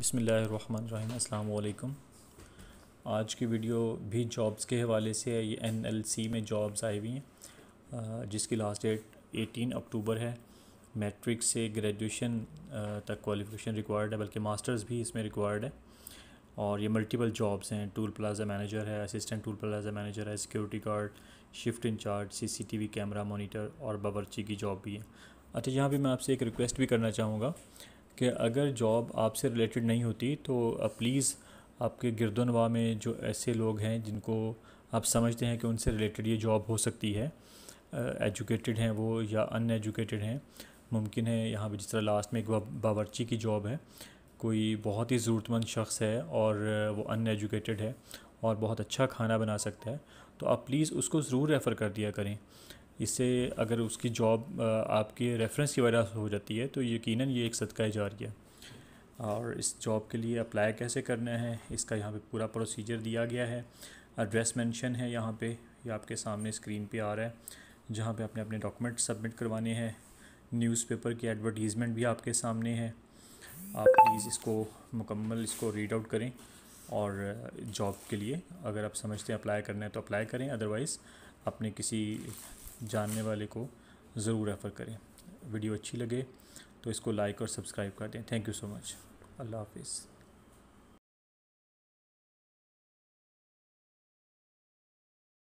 बसमीम् अल्लाम आज की वीडियो भी जॉब्स के हवाले से है ये सी में जॉब्स आई हुई हैं जिसकी लास्ट डेट 18 अक्टूबर है मैट्रिक से ग्रेजुएशन तक क्वालिफिकेशन रिक्वायर्ड है बल्कि मास्टर्स भी इसमें रिक्वायर्ड है और ये मल्टीपल जॉब्स हैं टूल प्लाजा मैनेजर है असिस्टेंट टूल प्लाजा मैनेजर है सिक्योरिटी गार्ड शिफ्ट इंचार्ज वी कैमरा मोनीटर और बावर्ची की जॉब भी है अच्छा यहाँ पर मैं आपसे एक रिक्वेस्ट भी करना चाहूँगा कि अगर जॉब आपसे रिलेटेड नहीं होती तो प्लीज़ आपके गिरदनवा में जो ऐसे लोग हैं जिनको आप समझते हैं कि उनसे रिलेटेड ये जॉब हो सकती है एजुकेटेड हैं वो या अनएजुकेटेड हैं मुमकिन है यहाँ पर जिस तरह लास्ट में एक बावर्ची की जॉब है कोई बहुत ही ज़रूरतमंद शख्स है और वो अनएजुकेटेड है और बहुत अच्छा खाना बना सकता है तो आप प्लीज़ उसको ज़रूर रेफ़र कर दिया करें इससे अगर उसकी जॉब आपके रेफरेंस की वजह से हो जाती है तो यकीन ये एक सदका रही है और इस जॉब के लिए अप्लाई कैसे करना है इसका यहाँ पे पूरा प्रोसीजर दिया गया है एड्रेस मेंशन है यहाँ पे ये यह आपके सामने स्क्रीन पे आ रहा है जहाँ पे आपने अपने डॉक्यूमेंट सबमिट करवाने हैं न्यूज़पेपर की एडवर्टीज़मेंट भी आपके सामने है आप प्लीज़ इसको मुकम्मल इसको रीड आउट करें और जॉब के लिए अगर आप समझते हैं अप्लाई करना है तो अप्लाई करें अदरवाइज़ अपने किसी जानने वाले को ज़रूर रेफ़र करें वीडियो अच्छी लगे तो इसको लाइक और सब्सक्राइब कर दें thank you so much Allah हाफिज़